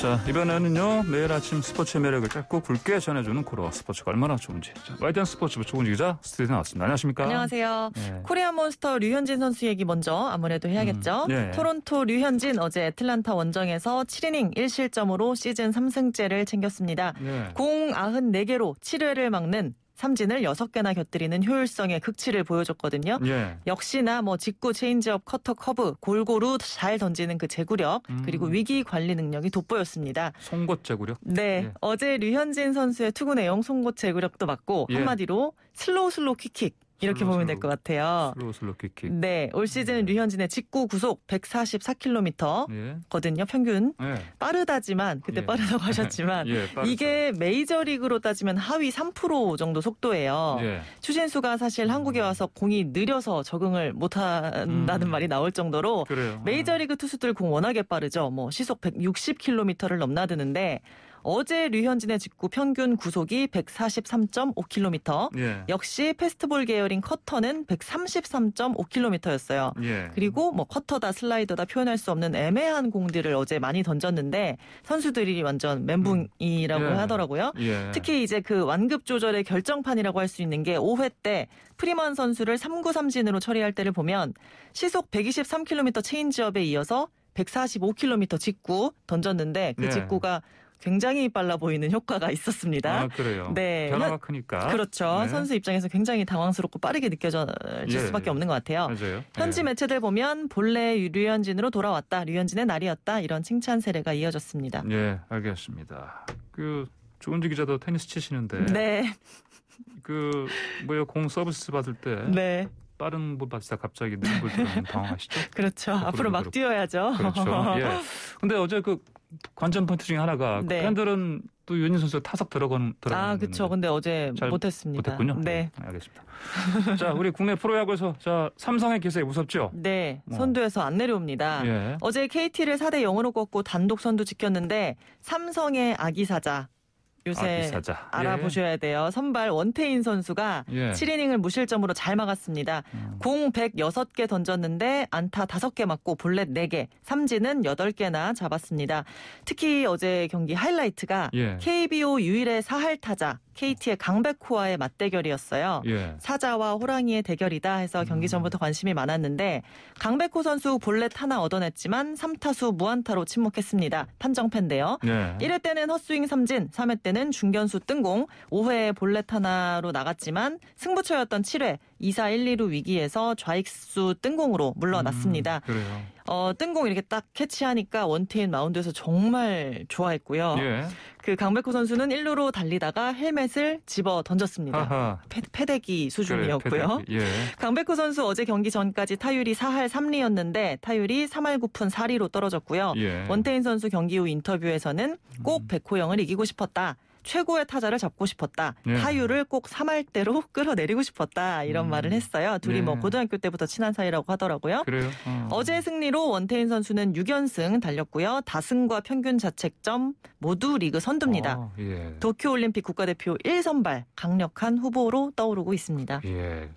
자 이번에는요 매일 아침 스포츠의 매력을 짧고 굵게 전해주는 코로나 스포츠가 얼마나 좋은지 와이드 스포츠 조은지 기자 스튜디오에 나왔습니다. 안녕하십니까? 안녕하세요. 네. 코리아 몬스터 류현진 선수 얘기 먼저 아무래도 해야겠죠. 음, 네. 토론토 류현진 어제 애틀란타 원정에서 7이닝 1실점으로 시즌 3승째를 챙겼습니다. 네. 공 94개로 7회를 막는 삼진을 6개나 곁들이는 효율성의 극치를 보여줬거든요. 예. 역시나 뭐 직구 체인지업 커터 커브 골고루 잘 던지는 그 제구력 음. 그리고 위기 관리 능력이 돋보였습니다. 송곳 제구력? 네. 예. 어제 류현진 선수의 투구 내용 송곳 제구력도 맞고 예. 한마디로 슬로우 슬로우 킥킥 이렇게 슬로, 보면 될 것 같아요. 슬로우 슬로우 킥킥. 네, 올 시즌 네. 류현진의 직구 구속 144km 거든요. 예. 평균 예. 빠르다지만 그때 예. 빠르다고 예, 하셨지만 예, 이게 메이저리그로 따지면 하위 3% 정도 속도예요. 예. 추신수가 사실 한국에 음. 와서 공이 느려서 적응을 못 한다는 음. 말이 나올 정도로 그래요. 메이저리그 투수들 공 워낙에 빠르죠. 뭐 시속 160km를 넘나드는데 어제 류현진의 직구 평균 구속이 143.5km. 예. 역시 페스트볼 계열인 커터는 133.5km였어요. 예. 그리고 뭐 커터다 슬라이더다 표현할 수 없는 애매한 공들을 어제 많이 던졌는데 선수들이 완전 멘붕이라고 음. 예. 하더라고요. 예. 특히 이제 그 완급 조절의 결정판이라고 할 수 있는 게 5회 때 프리먼 선수를 3구 3진으로 처리할 때를 보면 시속 123km 체인지업에 이어서 145km 직구 던졌는데 그 예. 직구가 굉장히 빨라 보이는 효과가 있었습니다. 아, 그래요. 네. 변화가 크니까. 그렇죠. 네. 선수 입장에서 굉장히 당황스럽고 빠르게 느껴질 예, 수밖에 예. 없는 것 같아요. 맞아요. 현지 예. 매체들 보면 본래 류현진으로 돌아왔다. 류현진의 날이었다. 이런 칭찬 세례가 이어졌습니다. 예, 알겠습니다. 그 조은지 기자도 테니스 치시는데 네. 그 뭐야 공 서비스 받을 때 네. 빠른 볼 받자 갑자기 느린 볼 당황하시죠? 그렇죠. 그 앞으로 막 그렇고. 뛰어야죠. 그렇죠. 예. 근데 어제 그 관전 포인트 중에 하나가 그 네. 팬들은 또 유현진 선수 타석 들어간 들어간 아 그렇죠. 근데 어제 못했습니다. 못했군요. 네. 네 알겠습니다. 자 우리 국내 프로야구에서 자 삼성의 기세 무섭죠? 네. 뭐. 선두에서 안 내려옵니다. 예. 어제 KT를 4대 0으로 꺾고 단독 선두 지켰는데 삼성의 아기 사자 요새 아 알아보셔야 예. 돼요. 선발 원태인 선수가 예. 7이닝을 무실점으로 잘 막았습니다. 음. 공 106개 던졌는데 안타 5개 맞고 볼넷 4개, 삼진은 8개나 잡았습니다. 특히 어제 경기 하이라이트가 예. KBO 유일의 4할 타자 KT의 강백호와의 맞대결이었어요. 예. 사자와 호랑이의 대결이다 해서 경기 음. 전부터 관심이 많았는데 강백호 선수 볼넷 하나 얻어냈지만 3타수 무안타로 침묵했습니다. 판정팬데요 예. 1회 때는 헛스윙 삼진, 3회 때는 1회는 중견수 뜬공, 5회 볼넷 하나로 나갔지만 승부처였던 7회 2사 1, 2루 위기에서 좌익수 뜬공으로 물러났습니다. 음, 그래요. 어, 뜬공 이렇게 딱 캐치하니까 원태인 마운드에서 정말 좋아했고요. 예. 그 강백호 선수는 1루로 달리다가 헬멧을 집어 던졌습니다. 아하. 패, 패대기 수준이었고요. 그래, 패대기. 예. 강백호 선수 어제 경기 전까지 타율이 4할 3리였는데 타율이 3할 9푼 4리로 떨어졌고요. 예. 원태인 선수 경기 후 인터뷰에서는 꼭 백호영을 이기고 싶었다. 최고의 타자를 잡고 싶었다. 네. 타율을 꼭 3할대로 끌어내리고 싶었다. 이런 음. 말을 했어요. 둘이 뭐 네. 뭐 고등학교 때부터 친한 사이라고 하더라고요. 그래요? 어. 제 승리로 원태인 선수는 6연승 달렸고요. 다승과 평균 자책점 모두 리그 선두입니다. 어, 예. 도쿄올림픽 국가대표 1선발 강력한 후보로 떠오르고 있습니다. 예.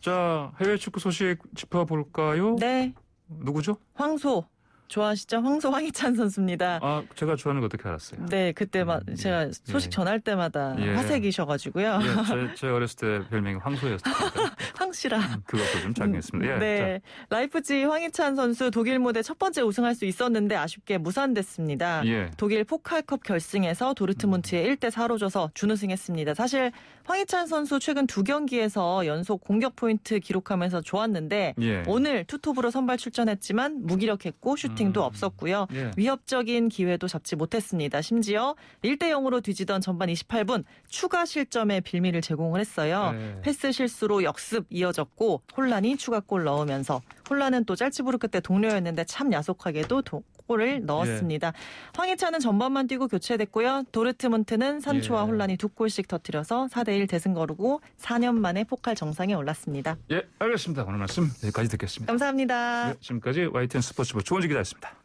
자, 해외 축구 소식 짚어볼까요? 네. 누구죠? 황소 좋아하시죠? 황소 황희찬 선수입니다. 아, 제가 좋아하는 거 어떻게 알았어요? 네, 그때 막 음, 제가 예, 소식 전할 때마다 예. 화색이셔가지고요. 예, 제, 제, 어렸을 때 별명이 황소였어요 황씨라. 음, 그것도 좀작용했습니다 예, 네, 자. 라이프지 황희찬 선수 독일 무대 첫 번째 우승할 수 있었는데 아쉽게 무산됐습니다. 예. 독일 포칼컵 결승에서 도르트문트에 1대 음. 4로 져서 준우승했습니다. 사실 황희찬 선수 최근 두 경기에서 연속 공격 포인트 기록하면서 좋았는데 오늘 투톱으로 선발 출전했지만 무기력했고 슈 미팅도 음. 없었고요. 예. 위협적인 기회도 잡지 못했습니다. 심지어 1대 0으로 뒤지던 전반 28분 추가 실점의 빌미를 제공을 했어요. 예. 패스 실수로 역습 이어졌고 혼란이 추가골 넣으면서 혼란은 또 짤츠부르크 때 동료였는데 참 야속하게도 도, 골을 예. 넣었습니다. 예. 황희찬은 전반만 뛰고 교체됐고요. 도르트문트는 산초와 예. 혼란이 두 골씩 터뜨려서 4대1 대승 거르고 4년 만에 포칼 정상에 올랐습니다. 예, 알겠습니다. 오늘 말씀 여기까지 듣겠습니다. 감사합니다. 네, 지금까지 YTN 스포츠부 조원지 기자였습니다.